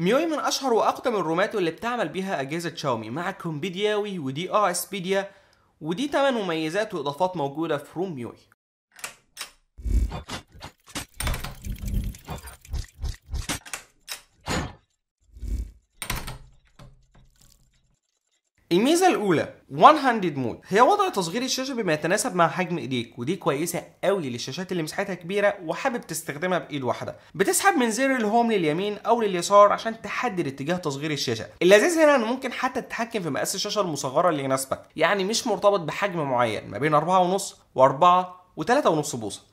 ميوي من اشهر واقدم الرومات اللي بتعمل بيها اجهزه شاومي مع كومبيدياوي ودي اس بيديا ودي 8 مميزات واضافات موجوده في روم ميوي الميزه الاولى 100 مود هي وضع تصغير الشاشه بما يتناسب مع حجم ايديك ودي كويسه قوي للشاشات اللي مساحتها كبيره وحابب تستخدمها بايد واحده بتسحب من زر الهوم لليمين او لليسار عشان تحدد اتجاه تصغير الشاشه اللذيذ هنا ان ممكن حتى تتحكم في مقاس الشاشه المصغره اللي يناسبك يعني مش مرتبط بحجم معين ما بين 4.5 و4 و3.5 بوصه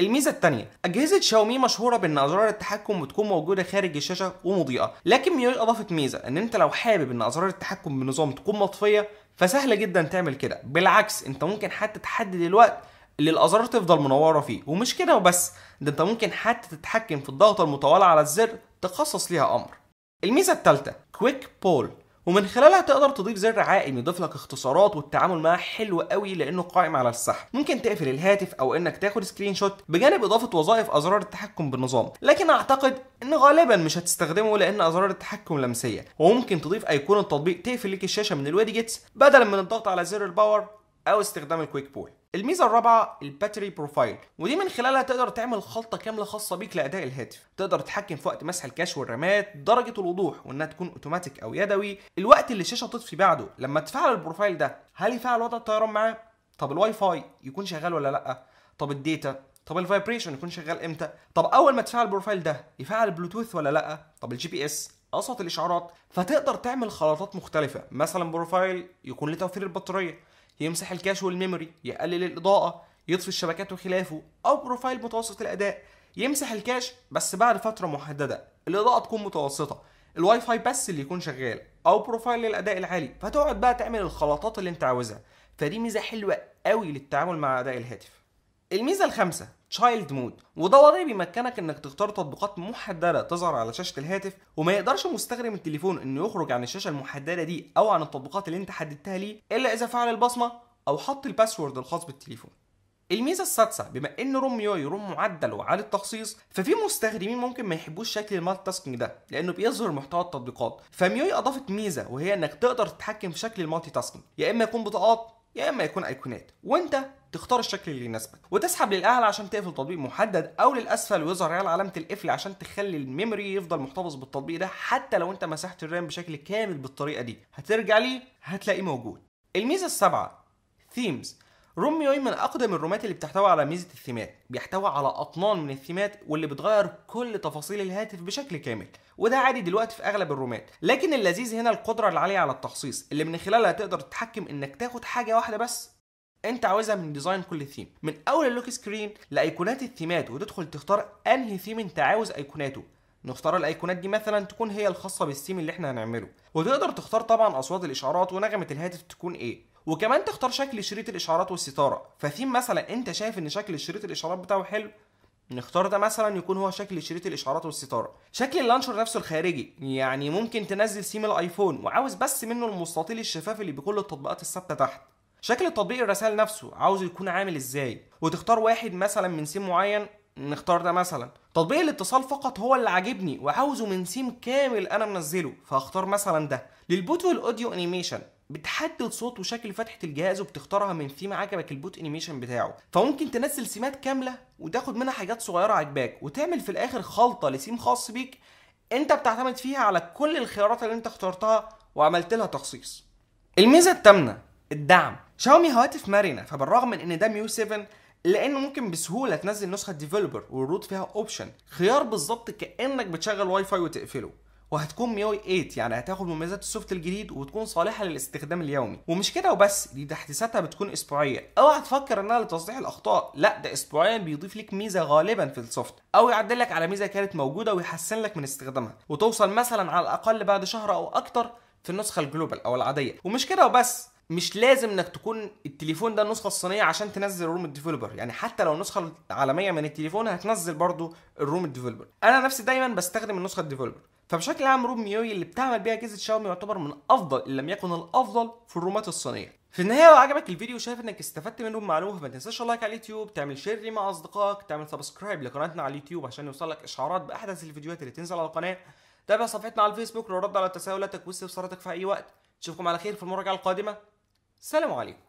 الميزه الثانيه اجهزه شاومي مشهوره بان ازرار التحكم بتكون موجوده خارج الشاشه ومضيئه لكن ميوي اضافت ميزه ان انت لو حابب ان ازرار التحكم بنظام تكون مطفيه فسهل جدا تعمل كده بالعكس انت ممكن حتى تحدد الوقت اللي الازرار تفضل منوره فيه ومش كده وبس ده انت ممكن حتى تتحكم في الضغطه المطوله على الزر تخصص ليها امر الميزه الثالثه كويك بول ومن خلالها تقدر تضيف زر عائم يضيف لك اختصارات والتعامل معاه حلو قوي لانه قائم على السحب ممكن تقفل الهاتف او انك تاخد سكرين شوت بجانب اضافه وظائف ازرار التحكم بالنظام لكن اعتقد ان غالبا مش هتستخدمه لان ازرار التحكم لمسيه وممكن تضيف ايقونه تطبيق تقفل لك الشاشه من الويدجتس بدلا من الضغط على زر الباور او استخدام الكويك بول الميزه الرابعه الباتري بروفايل ودي من خلالها تقدر تعمل خلطه كامله خاصه بيك لاداء الهاتف تقدر تتحكم في وقت مسح الكاش والرامات درجه الوضوح وانها تكون اوتوماتيك او يدوي الوقت اللي الشاشه تطفي بعده لما تفعل البروفايل ده هل يفعل وضع الطيران معاه طب الواي فاي يكون شغال ولا لا طب الداتا طب الفايبريشن يكون شغال امتى طب اول ما تفعل البروفايل ده يفعل البلوتوث ولا لا طب الجي بي اس اصوات الاشعارات فتقدر تعمل خلطات مختلفه مثلا بروفايل يكون لتوفير البطاريه يمسح الكاش والميموري يقلل الاضاءه يطفي الشبكات وخلافه او بروفايل متوسط الاداء يمسح الكاش بس بعد فتره محدده الاضاءه تكون متوسطه الواي فاي بس اللي يكون شغال او بروفايل للاداء العالي فتقعد بقى تعمل الخلطات اللي انت عاوزها فدي ميزه حلوه قوي للتعامل مع اداء الهاتف الميزة الخامسة تشايلد مود وده وضع بيمكنك انك تختار تطبيقات محدده تظهر على شاشه الهاتف وما يقدرش مستخدم التليفون انه يخرج عن الشاشه المحدده دي او عن التطبيقات اللي انت حددتها ليه الا اذا فعل البصمه او حط الباسورد الخاص بالتليفون الميزه السادسه بما ان روم يو روم معدل وعالي التخصيص ففي مستخدمين ممكن ما يحبوش شكل المالتي تاسكينج ده لانه بيظهر محتوى التطبيقات فميوي اضافت ميزه وهي انك تقدر تتحكم في شكل المالتي تاسكينج يا اما يكون بطاقات يا اما يكون ايقونات وانت تختار الشكل اللي يناسبك وتسحب للاعلى عشان تقفل تطبيق محدد او للاسفل ويظهر على علامه القفل عشان تخلي الميموري يفضل محتفظ بالتطبيق ده حتى لو انت مسحت الرام بشكل كامل بالطريقه دي هترجع لي هتلاقيه موجود الميزه السابعه ثيمز روم يوي من اقدم الرومات اللي بتحتوي على ميزه الثيمات بيحتوي على اطنان من الثيمات واللي بتغير كل تفاصيل الهاتف بشكل كامل وده عادي دلوقتي في اغلب الرومات لكن اللذيذ هنا القدره العاليه على التخصيص اللي من خلالها تقدر تتحكم انك تاخد حاجه واحده بس انت عاوزها من ديزاين كل ثيم من اول اللوك سكرين لايقونات الثيمات وتدخل تختار انهي ثيم انت عاوز ايقوناته نختار الايقونات دي مثلا تكون هي الخاصه بالثيم اللي احنا هنعمله وتقدر تختار طبعا اصوات الاشعارات ونغمه الهاتف تكون ايه وكمان تختار شكل شريط الاشعارات والستاره فثيم مثلا انت شايف ان شكل شريط الاشعارات بتاعه حلو نختار ده مثلا يكون هو شكل شريط الاشعارات والستاره شكل اللانشر نفسه الخارجي يعني ممكن تنزل سيم الايفون وعاوز بس منه المستطيل الشفاف اللي بكل التطبيقات الثابته تحت شكل تطبيق الرسائل نفسه عاوز يكون عامل ازاي وتختار واحد مثلا من سيم معين نختار ده مثلا تطبيق الاتصال فقط هو اللي عاجبني وعاوزه من سيم كامل انا منزله فهختار مثلا ده للبوت والاوديو انيميشن بتحدد صوت وشكل فتحه الجهاز وبتختارها من ثيم عجبك البوت انيميشن بتاعه فممكن تنزل سيمات كامله وتاخد منها حاجات صغيره عجباك وتعمل في الاخر خلطه لسيم خاص بيك انت بتعتمد فيها على كل الخيارات اللي انت اخترتها وعملت لها تخصيص الميزه الثامنه الدعم شاومي هواتف مرنه فبالرغم من ان ده ميو 7 لانه ممكن بسهوله تنزل نسخه ديفلوبر والروت فيها اوبشن خيار بالظبط كانك بتشغل واي فاي وتقفله وهتكون ميوي 8 يعني هتاخد مميزات السوفت الجديد وتكون صالحه للاستخدام اليومي ومش كده وبس دي تحديثاتها بتكون اسبوعيه اوعى تفكر انها لتصليح الاخطاء لا ده اسبوعيا بيضيف لك ميزه غالبا في السوفت او يعدل لك على ميزه كانت موجوده ويحسن لك من استخدامها وتوصل مثلا على الاقل بعد شهر او اكتر في النسخه الجلوبال او العاديه ومش كده وبس مش لازم انك تكون التليفون ده النسخه الصينيه عشان تنزل روم الديفلوبر يعني حتى لو النسخه العالميه من التليفون هتنزل برضو الروم الديفلوبر انا نفسي دايما بستخدم النسخه الديفلوبر فبشكل عام روم ميوي اللي بتعمل بيها اجهزه شاومي يعتبر من افضل ان لم يكن الافضل في الرومات الصينيه في النهايه لو عجبك الفيديو وشايف انك استفدت منه بمعلومه فما تنساش اللايك على اليوتيوب تعمل شير لي مع اصدقائك تعمل سبسكرايب لقناتنا على اليوتيوب عشان يوصلك اشعارات باحدث الفيديوهات اللي تنزل على القناه تابع صفحتنا على الفيسبوك للرد على تساؤلاتك واستفساراتك في اي وقت نشوفكم على خير في المراجعه القادمه سلام عليكم